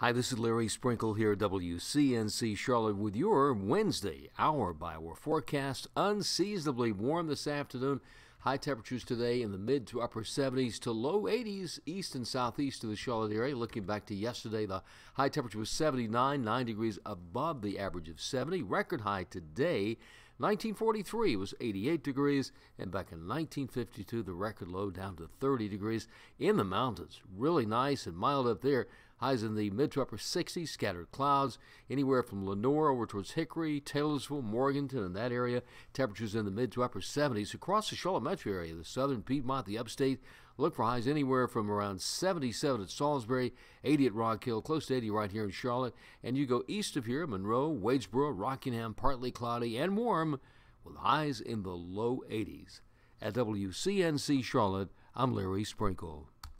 Hi, this is Larry Sprinkle here at WCNC Charlotte with your Wednesday hour by hour forecast. Unseasonably warm this afternoon. High temperatures today in the mid to upper 70s to low 80s east and southeast of the Charlotte area. Looking back to yesterday, the high temperature was 79, 9 degrees above the average of 70. Record high today. 1943 was 88 degrees, and back in 1952, the record low down to 30 degrees in the mountains. Really nice and mild up there. Highs in the mid to upper 60s, scattered clouds anywhere from Lenore over towards Hickory, Taylorsville, Morganton, and that area. Temperatures in the mid to upper 70s across the Charlotte metro area, the southern Piedmont, the upstate. Look for highs anywhere from around 77 at Salisbury, 80 at Rock Hill, close to 80 right here in Charlotte. And you go east of here, Monroe, Wadesboro, Rockingham, partly cloudy and warm with highs in the low 80s. At WCNC Charlotte, I'm Larry Sprinkle.